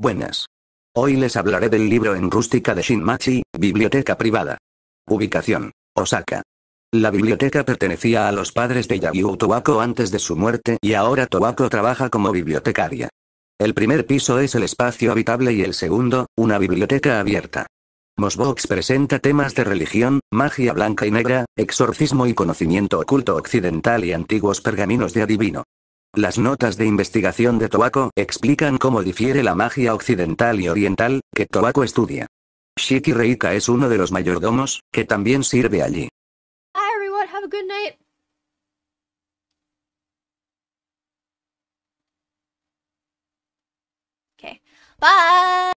Buenas. Hoy les hablaré del libro en rústica de Shinmachi, biblioteca privada. Ubicación. Osaka. La biblioteca pertenecía a los padres de Yagyu Tobako antes de su muerte y ahora Tobako trabaja como bibliotecaria. El primer piso es el espacio habitable y el segundo, una biblioteca abierta. Mosbox presenta temas de religión, magia blanca y negra, exorcismo y conocimiento oculto occidental y antiguos pergaminos de adivino. Las notas de investigación de Tobacco explican cómo difiere la magia occidental y oriental, que Tobacco estudia. Shiki Reika es uno de los mayordomos, que también sirve allí.